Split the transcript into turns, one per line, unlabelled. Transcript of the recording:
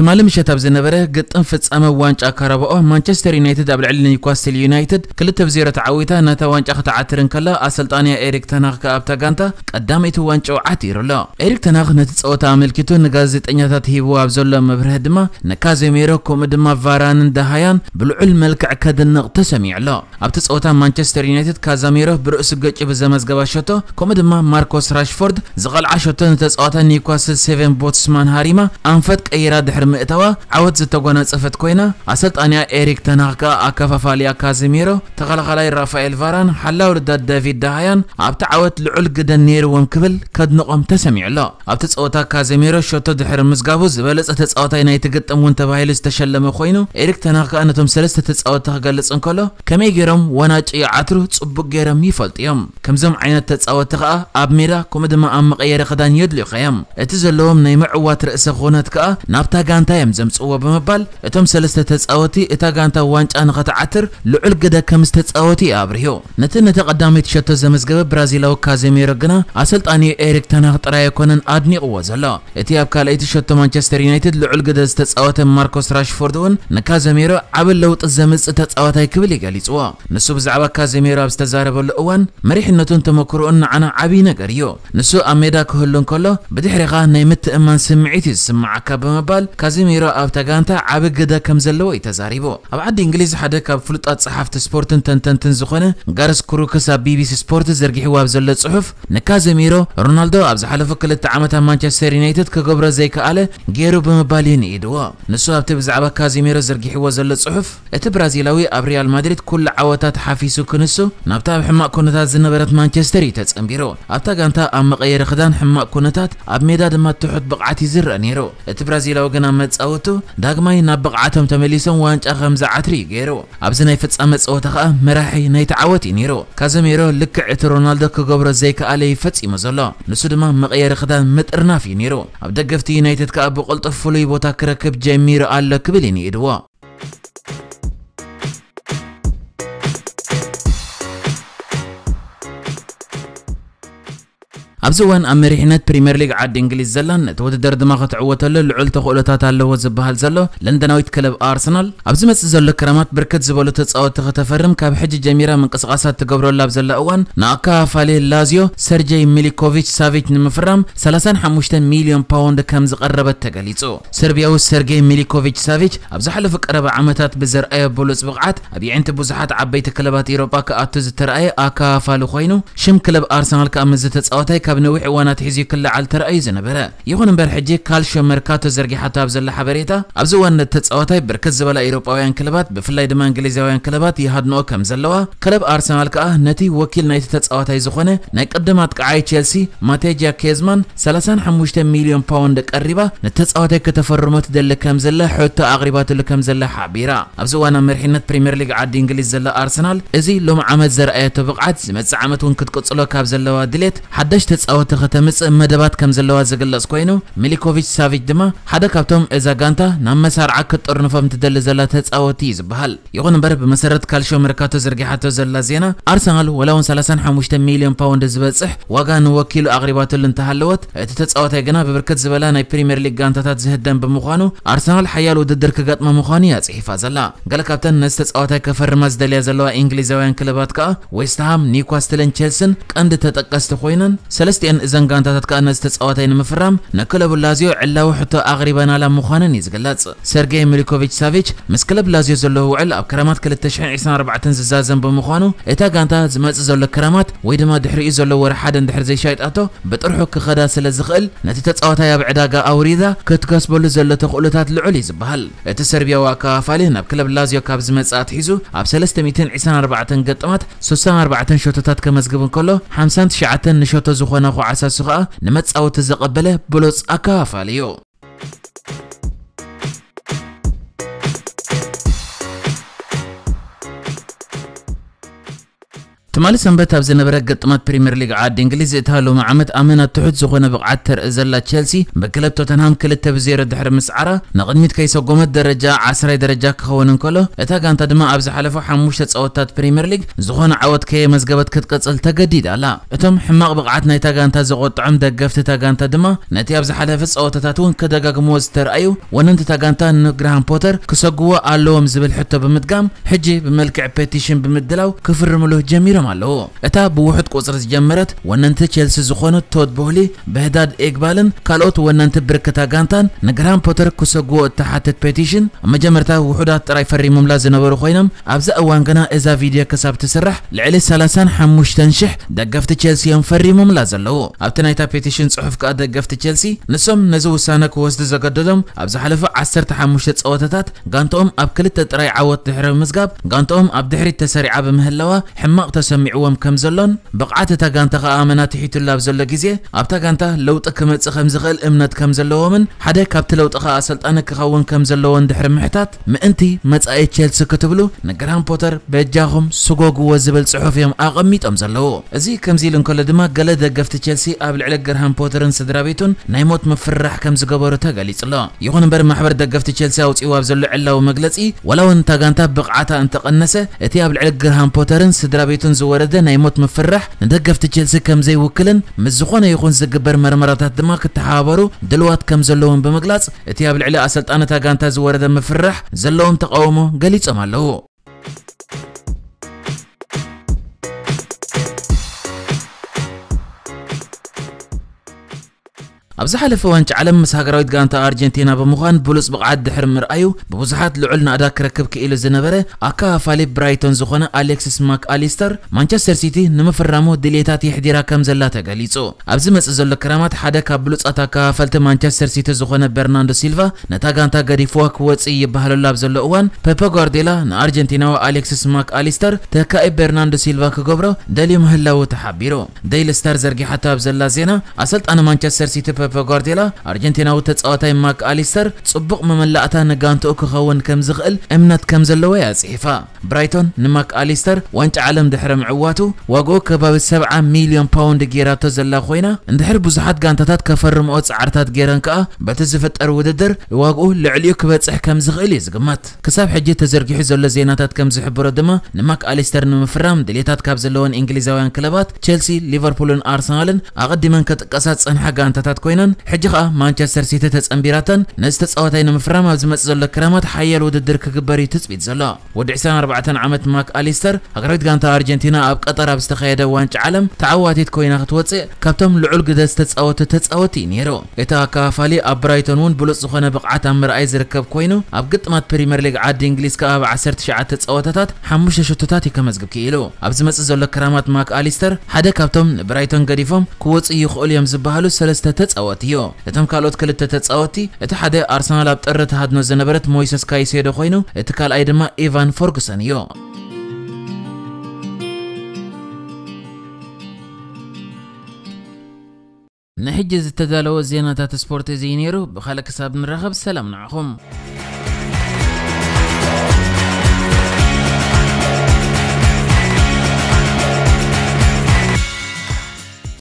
تمالي مشتاب زنبره قد انفتس انفتسام وانجا كاراباو مانشستر يونايتد ابل علن نيوكاسل يونايتد كل تبزيرة عويتا ناتا وانجا اخت عاترن كلا اسلطانيا ايريك تناغ كابتا قانتا قدام ايتو قداميتو او عاتير لا ايريك تناغ نتسوتا ملكيتو نغازيطنياتات هيبو ابزول مبره دما نكازيميرو كوم دما فاران دهيان بلعل ملكع كدنق تسميع لا ابتسوتا مانشستر يونايتد كازاميرو برؤس قچ بزمزغبا شتو كوم دما ماركوس راشفورد زغل عشتو نتسوتا نيوكاسل 7 بوتسمان هاريما انفت قيرا دحر بمئتوا عود زتوغونا صفت كوينة أسلطانيا إيريك تناغكا أكافا فاليا كازيميرو تغلغلاي رافائيل فاران حلاو رداد دافيد داهايان أبتا عود لعول قدن نير وم كبل كد نقوم تسميع لا أبتا تسقوطا كازيميرو شوتو دحر مزقابو زبالس أتا تسقوطا ينا يتقد أمون تبايل استشل مخوينو إيريك تناغكا أنا توم سلس تتا تسقوطا غالس انكولو كمي جيرم واناج إي عاترو تسقبو جيرم يفلت يوم كم زم عينة تتسقوطا غا أب ميرا كومد ما أم غير خدان يدلي خيام اتزلوهم نيمع وات رأس غونات كا نابتا غان ጋንታ እዮም ዘምፅዎ ብምባል እቶም ሰለስተ ተፃወቲ እታ ጋንታ ዋንጫ ንኸትዓትር ልዑል ግደ ከም ዝተፃወቲ ኣብርሂዮ ነቲ ነቲ ቀዳመይ ትሸቶ ዘመዝገበ ብራዚላዊ ካዘሚሮ ግና ኣሰልጣኒ ኤሪክ ተናክ ጥራይ ኣይኮነን ኣድኒቕዎ ዘሎ እቲ ኣብ ካልኣይ ትሸቶ ማንቸስተር ዩናይትድ ልዑል ግደ ዝተፃወተ ማርኮስ ራሽፎርድ እውን ንካዘሚሮ ዓብ ለውጢ ዘምፅእ ተፃዋታይ ክብል ይገሊፅዎ ንሱ ብዛዕባ ካዘሚሮ ኣብ ዝተዛረበሉ እዋን መሪሕነቱን ተመክርኡን ንዓና ዓብዪ ነገር እዩ ንሱ ኣብ ሜዳ ክህሉ እንከሎ ብድሕሪኻ ናይ ምትእማን ስምዒት እዩ ዝስምዓካ ብምባል ካዚሚሮ ኣብ ተጋንታ ዓብ ግደ ከም ዘለዎ እዩ ተዛሪቡ ኣብ ዓዲ እንግሊዝ ሓደ ካብ ፍሉጣት ፀሓፍቲ ስፖርትን ተንተንትን ዝኾነ ጋርስ ክሩክስ ኣብ ቢቢሲ ስፖርት ዘርጊሕዎ ኣብ ዘሎ ጽሑፍ ንካዚሚሮ ሮናልዶ ኣብ ዝሓለፈ ክልተ ዓመት ኣብ ማንቸስተር ዩናይትድ ክገብሮ ዘይከኣለ ገይሩ ብምባል እዩ ንኢድዎ ንሱ ኣብቲ ብዛዕባ ካዚሚሮ ዘርጊሕዎ ዘሎ ጽሑፍ እቲ ብራዚላዊ ኣብ ሪያል ማድሪድ ኩሉ ዓወታት ሓፊሱ ክንሱ ናብታ ኣብ ሕማቅ ኩነታት ዝነበረት ማንቸስተር እዩ ተጸምቢሩ ኣብታ ጋንታ ኣብ መቐየሪ ክዳን ሕማቅ ኩነታት ኣብ ሜዳ ድማ ትሑት ብቕዓት እዩ ዝረአ ነይሩ እቲ ብራዚላዊ ግን ኣብ متصوتو داغماي نابقعتهم تمليسون وانج اخم عتري غيرو ابز ناي فصام اوتا خا مرحي ناي تعوتي نيرو كازميرو لك عت رونالدو كغبر زي كالي فصيمو زلو نسو دما مقير خدان مترنافي نيرو اب دغفتي نايتد كابو بقلطف فلي بوتا كركب جيميرو على كبلني ادوا ኣብዚ እዋን ኣብ መሪሕነት ፕሪምየር ሊግ ዓዲ እንግሊዝ ዘላን እቲ ውድድር ድማ ክትዕወተሉ ልዑል ተኽእሎታት ኣለዎ ዝበሃል ዘሎ ለንደናዊት ክለብ ኣርሰናል ኣብ ዝመፅእ ዘሎ ክረማት ብርክት ዝበሉ ተፃወቲ ከተፈርም ካብ ሕጂ ጀሚራ ምንቅስቃሳት ትገብረሉ ኣብ ዘላ እዋን ንኣከፋፋሊ ላዝዮ ሰርጀይ ሚሊኮቪች ሳቪች ንምፍራም 35 ሚሊዮን ፓውንድ ከም ዝቐረበት ተገሊጹ ሰርቢያዊ ሰርጌይ ሚሊኮቪች ሳቪች ኣብ ዝሓለፈ ቀረባ ዓመታት ብዘርኣየ ብሉፅ ብቕዓት ኣብ ይዕንቲ ብዙሓት ዓበይቲ ክለባት ኤሮጳ ክኣቱ ዝተረኣየ ኣከፋፋሊ ኮይኑ ሽም ክለብ ኣርሰናል ከዓ ምዝተፃወታይ ካብ حسابنا وحوانات حزي كل على تر أيزنا برا يخون بر حجي كالشيو ميركاتو زرقي حتى أبزل حبريتا أبزوان تتصواتاي بركز زبلا إيروباويان كلبات بفلاي دما إنجليزاويان كلبات يهاد نو كم زلوا كلب أرسنال كأه نتي وكيل نايت تتصواتاي زخونه ناي قدمات كعاي تشيلسي ماتيجا كيزمان 35 مليون باوند قريبا نتتصواتاي كتفرمت دل كم زلا حتى أغربات اللي كم زلا حبيرا أبزوان مرحنة بريمير ليج عاد إنجليز زلا أرسنال إزي لهم عمل زرقي تبقعت زمت زعمت ونكت قصلو كاب زلوا دليت حدش መጻወቲ ከተምጽእ መደባት ከም ዘለዋ ዝግለጽ ኮይኑ ሚሊኮቪች ሳቪች ድማ ሓደ ካብቶም እዛ ጋንታ ናብ መሳርዓ ክጥርንፎም ትደሊ ዘላ ተጻወቲ እዩ ዝበሃል ይኹን እምበር ብመሰረት ካልሾ መርካቶ ዝርጊሓቶ ዘላ ዜና ኣርሰናል ወላ እውን 35 ሚሊዮን ፓውንድ ዝበጽሕ ዋጋ ንወኪሉ ኣቕሪባትሉ እንተሃለወት እቲ ተጻወታይ ግና ብብርክት ዝበላ ናይ ፕሪምየር ሊግ ጋንታታት ዝህደም ብምዃኑ ኣርሰናል ሓያል ውድድር ክገጥሞ ምዃኑ እያ ጽሒፋ ዘላ ገለ ካብተን ነዚ ተጻወታይ ከፈርማ ዝደልያ ዘለዋ እንግሊዛውያን ክለባት ከዓ ዌስትሃም ኒውካስትልን ቸልስን ቀንዲ ተጠቀስቲ ኮይነን ስለ فلسطين إذن كانت تتكأن استسقاطين مفرم نكلب لازيو علا وحتى أغربنا لا مخانن يزقلص سيرجي ميليكوفيتش سافيتش مسكلب لازيو زلو علا بكرامات كل التشحن 24 زازن بمخانو إتا كانت زمات زلو كرامات ويدما دحري زلو ور حد دحر زي شايطاتو بطرحو كخدا سلازخل نتي تتصاوتا يا بعداغا أوريدا كتكسبሉ ዘሎ ተኽእሎታት ልዑል እዩ ዝበሃል እቲ ሰርቢያዊ ኣከፋፋሊ ናብ ክለብ ላዝዮ ميتين ዝመፅኣት ሒዙ ኣብ سوسان ገጥማት 64 كمزقبن كله حمسان 59 ንሸቶ ዝኾነ زبنا خو عساسو خا نمت او تزقبله بلوس اكافاليو تمالي سنبت هاب زنبرة قطمات بريمير ليغ عاد انجليزي اتهالو معامت امنا تحد زخونا بقعات ترأزلا تشلسي بكلب توتنهام كل التبزير دحر مسعرة نقدميت كيسو قومت درجة عسراي درجة كخوان انكولو اتا قانتا دماء ابز حلفو حموشة تساوتات بريمير ليغ زخونا عوض كي مزقبت كتقصل التقديد لا اتم حماق بقعاتنا اتا قانتا زغوت عم دقفت اتا قانتا دماء نتي ابز حلف تساوتاتون كدقاق موز ترأيو وننت اتا قانتا نقرهام بوتر كسقوا اللوم زبل حتو بمتقام حجي بملكع بيتيشن بمدلاو كفرملوه جميرم ኣለዎ እታ ብውሑድ ቁፅሪ ዝጀመረት ወነንቲ ቸልሲ ዝኾነት ቶድ ቦህሊ ብህዳድ ኤግባልን ካልኦት ወነንቲ ብርክታ ጋንታን ንግራሃም ፖተር ክሰግዎ እተሓትት ፔቲሽን ኣብ መጀመርታ ውሑዳት ጥራይ ፈሪሞምላ ዝነበሩ ኮይኖም ኣብዛ እዋን ግና እዛ ቪድዮ ክሳብ ትስራሕ ልዕሊ 35,000 ደገፍቲ ቸልሲ እዮም ፈሪሞምላ ዘለዉ ኣብቲ ናይታ ፔቲሽን ፅሑፍ ከዓ ደገፍቲ ቸልሲ ንሶም ነዚ ውሳነ ክወስዱ ዘገደዶም ኣብ ዝሓለፈ 15 ፀወታታት ጋንትኦም ኣብ ክልተ ጥራይ ዓወት ድሕሪ ምዝጋብ ጋንትኦም ኣብ ድሕሪት ተሰሪዓ ብምህላዋ ሕማቕ ተሰሚ ተሰሚዕዎም ከም ዘሎን ብቕዓት እታ ጋንታ ከዓ መናትሒትላ ኣብ ዘሎ ግዜ ኣብታ ጋንታ ለውጢ ክመፅእ ከም ዝኽእል እምነት ከም ዘለዎምን ሓደ ካብቲ ለውጢ ከዓ ስልጣነ ክኸውን ከም ዘለዎን ድሕሪ ምሕታት ምእንቲ መጻኢ ቸልሲ ክትብሉ ንግራን ፖተር በጃኹም ስጎግዎ ዝብል ጽሑፍ እዮም ኣቐሚጦም ዘለዎ እዚ ከምዚ ኢሉ እንከሎ ድማ ገለ ደገፍቲ ቸልሲ ኣብ ልዕሊ ግርሃም ፖተርን ስድራ ቤቱን ናይ ሞት ምፍራሕ ከም ዝገበሩ ተገሊጹ ኣሎ ይኹን እምበር ማሕበር ደገፍቲ ቸልሲ ኣውፅኡ ኣብ ዘሎ ዕላዊ መግለጺ ወላ እውን ታጋንታ ብቕዓታ እንተቐነሰ እቲ ኣብ ልዕሊ ግርሃም ፖተርን ስድራ ቤቱን زورده نيموت مفرح ندقف تجلس كم زي وكلن مزخونه يكون زقبر مرمراتات دماك تحابرو دلوات كم زلون بمقلاص اتياب العلاقه سلطانه تاغانتا زورده مفرح زلون تقاومو قليصم الله أبز حلف وانج علم مس هجرات جانتا أرجنتينا بمغان بولس بقعد دحر مرأيو ببزحات لعلنا أداك ركب كإله زنبرة أكا فالي برايتون زخنا أليكسس ماك أليستر مانشستر سيتي نمفرمو دليتات يحديرا كم زلاتا قاليتو أبز مس زل كرامات حدا كبلوس أتاكا فلت مانشستر سيتي زخنا برناندو سيلفا نتا جانتا قريفوها كوتس إيه بهلو لاب زل أوان بيبا غارديلا نأرجنتينا وأليكسس ماك أليستر تكاي برناندو سيلفا كجبرو دليم هلاو تحبيرو ديل ستار زرقي حتى بزلا زينا أصلت أنا مانشستر سيتي ፔፕ ጓርዲዮላ ኣርጀንቲናዊ ተጻዋታይ ማክ ኣሊስተር ጽቡቕ መመላእታ ንጋንትኡ ክኸውን ከም ዝኽእል እምነት ከም ዘለዎ ኣጽሒፋ ብራይቶን ንማክ ኣሊስተር ዋንጫ ዓለም ድሕሪ ምዕዋቱ ዋግኡ ከባቢ 70 ሚልዮን ፓውንድ ጌራቶ ዘላ ኮይና እንድሕር ብዙሓት ጋንታታት ከፈርምኦ ጻዕርታት ጌረን ከኣ በቲ ዝፍጠር ውድድር ዋግኡ ልዕሊኡ ክበጽሕ ከም ዝኽእል እዩ ዝግመት ክሳብ ሕጂ ተዘርጊሑ ዘሎ ዜናታት ከም ዝሕብሮ ድማ ንማክ ኣሊስተር ንምፍራም ድሌታት ካብ ዘለዎን እንግሊዛውያን ክለባት ቸልሲ ሊቨርፑልን ኣርሰናልን ኣቐዲመን ከጥቀሳ ጸንሐ ጋንታታት ኮይኑ ኮይነን ሕጂ ከዓ ማንቸስተር ሲቲ ተጸንቢራተን ነዚ ተጻወታይ ንምፍራም ኣብ ዝመጽእ ዘሎ ክረማት ሓያል ውድድር ክግበር እዩ ትጽቢት ዘሎ ወዲ 24 ዓመት ማክ ኣሊስተር ሃገራዊት ጋንታ ኣርጀንቲና ኣብ ቀጠር ኣብ ዝተኻየደ ዋንጫ ዓለም ተዓዋቲት ኮይና ክትወፅእ ካብቶም ልዑል ግደ ዝተጻወቱ ተጻወቲ እዩ ነይሩ እቲ ኣከፋፋሊ ኣብ ብራይቶን እውን ብሉፅ ዝኾነ ብቕዓት ኣብ ምርኣይ ዝርከብ ኮይኑ ኣብ ግጥማት ፕሪምየር ሊግ ዓዲ እንግሊዝ ከዓ ኣብ 19 ተጻወታታት 5 ሽቶታት ይከመዝግብ ክኢሉ ኣብ ዝመጽእ ዘሎ ክራማት ማክ ኣሊስተር ሓደ ካብቶም ንብራይቶን ገዲፎም ክወፅእ ይኽእሉ እዮም ዝበሃሉ ሰለስተ ተጻወ ተጻወቲዮ እቶም ካልኦት ክልተ ተጻወቲ እቲ ሓደ ኣርሰናል ኣብ ጥሪ ተሃድኖ ዝነበረት ሞይሰስ ካይሴዶ ኮይኑ እቲ ካልኣይ ድማ ኢቫን ፎርግሰን እዩ ንሕጂ ዝተዳለወ ዜናታት ስፖርት እዚ ነይሩ ብኻልእ ክሳብ ንራኸብ ሰላም ንዕኹም